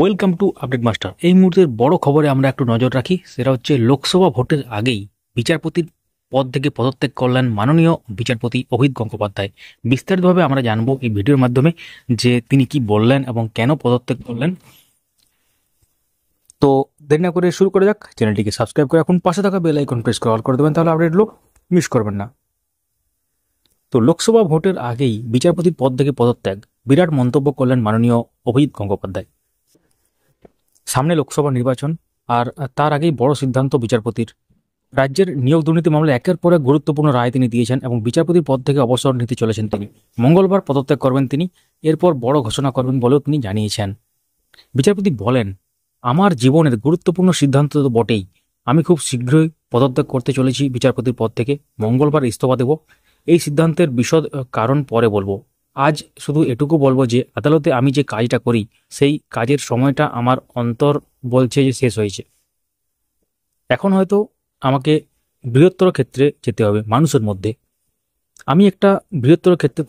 welcome to update master এই মুহূর্তের বড় খবরে আমরা একটু নজর রাখি সেটা হচ্ছে লোকসভা ভোটের আগেই বিচারপতির পদ থেকে পদত্যাগ করলেন মাননীয় বিচারপতি অহিত গঙ্গোপাধ্যায় বিস্তারিতভাবে আমরা জানব এই ভিডিওর মাধ্যমে যে তিনি কি বললেন এবং কেন পদত্যাগ করলেন তো দেরি না করে শুরু করে যাক চ্যানেলটিকে সাবস্ক্রাইব করে এখন পাশে থাকা বেল আইকন প্রেস করে অল করে দেবেন তাহলে আপডেট লোক মিস করবেন না তো লোকসভা ভোটের আগেই বিচারপতির পদ থেকে পদত্যাগ বিরাট মন্তব্য করলেন মাননীয় অভিজিৎ গঙ্গোপাধ্যায় সামনে লোকসভা নির্বাচন আর তার আগেই বড় সিদ্ধান্ত বিচারপতির রাজ্যের নিয়োগ দুর্নীতি মামলায় একের পর এক গুরুত্বপূর্ণ রায় তিনি দিয়েছেন এবং বিচারপতির পদ থেকে অবসর নিতে চলেছেন তিনি মঙ্গলবার পদত্যাগ করবেন তিনি এরপর বড় ঘোষণা করবেন বলেও তিনি জানিয়েছেন বিচারপতি বলেন আমার জীবনের গুরুত্বপূর্ণ সিদ্ধান্ত তো বটেই আমি খুব শীঘ্রই পদত্যাগ করতে চলেছি বিচারপতির পদ থেকে মঙ্গলবার ইস্তফা দেব এই সিদ্ধান্তের বিশদ কারণ পরে বলবো আজ শুধু এটুকু বলবো যে আদালতে আমি যে কাজটা করি সেই কাজের সময়টা আমার অন্তর বলছে যে শেষ হয়েছে এখন হয়তো আমাকে বৃহত্তর ক্ষেত্রে যেতে হবে মানুষের মধ্যে আমি একটা বৃহত্তর ক্ষেত্রে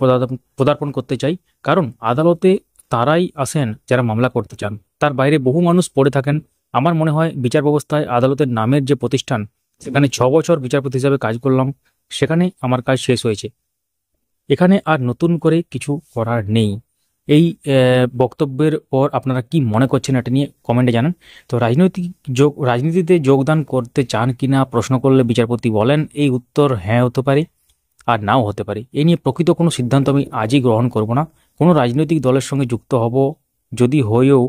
পদার্পণ করতে চাই কারণ আদালতে তারাই আসেন যারা মামলা করতে চান তার বাইরে বহু মানুষ পড়ে থাকেন আমার মনে হয় বিচার ব্যবস্থায় আদালতের নামের যে প্রতিষ্ঠান সেখানে ছ বছর বিচারপতি হিসাবে কাজ করলাম সেখানে আমার কাজ শেষ হয়েছে এখানে আর নতুন করে কিছু করার নেই এই বক্তব্যের পর আপনারা কি মনে করছেন এটা নিয়ে কমেন্টে জানান তো রাজনৈতিক যোগ রাজনীতিতে যোগদান করতে চান কিনা প্রশ্ন করলে বিচারপতি বলেন এই উত্তর হ্যাঁ হতে পারে আর নাও হতে পারে এই নিয়ে প্রকৃত কোনো সিদ্ধান্ত আমি আজই গ্রহণ করব না কোনো রাজনৈতিক দলের সঙ্গে যুক্ত হব যদি হয়েও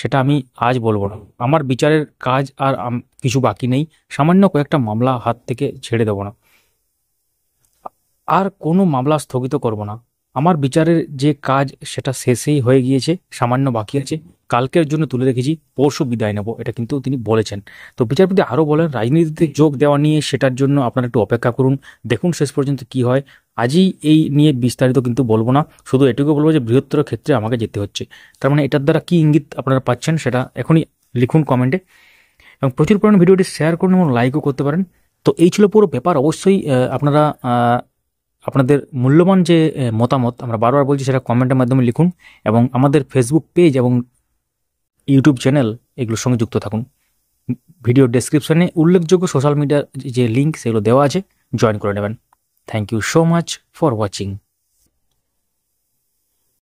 সেটা আমি আজ বলবো না আমার বিচারের কাজ আর কিছু বাকি নেই সামান্য কয়েকটা মামলা হাত থেকে ছেড়ে দেবো না আর কোনো মামলা স্থগিত করব না আমার বিচারের যে কাজ সেটা শেষেই হয়ে গিয়েছে সামান্য বাকি আছে কালকের জন্য তুলে রেখেছি পরশু বিদায় নেব এটা কিন্তু তিনি বলেছেন তো বিচারপতি আরও বলেন রাজনীতিতে যোগ দেওয়া নিয়ে সেটার জন্য আপনারা একটু অপেক্ষা করুন দেখুন শেষ পর্যন্ত কি হয় আজই এই নিয়ে বিস্তারিত কিন্তু বলবো না শুধু এটুকু বলবো যে বৃহত্তর ক্ষেত্রে আমাকে যেতে হচ্ছে তার মানে এটার দ্বারা কি ইঙ্গিত আপনারা পাচ্ছেন সেটা এখনই লিখুন কমেন্টে এবং প্রচুর পরিমাণে ভিডিওটি শেয়ার করুন এবং লাইকও করতে পারেন তো এই ছিল পুরো ব্যাপার অবশ্যই আপনারা আপনাদের মূল্যবান যে মতামত আমরা বারবার বলছি সেটা কমেন্টের মাধ্যমে লিখুন এবং আমাদের ফেসবুক পেজ এবং ইউটিউব চ্যানেল এগুলোর সঙ্গে যুক্ত থাকুন ভিডিও ডেসক্রিপশনে উল্লেখযোগ্য সোশ্যাল মিডিয়ার যে লিঙ্ক সেগুলো দেওয়া আছে জয়েন করে নেবেন thank you so much for watching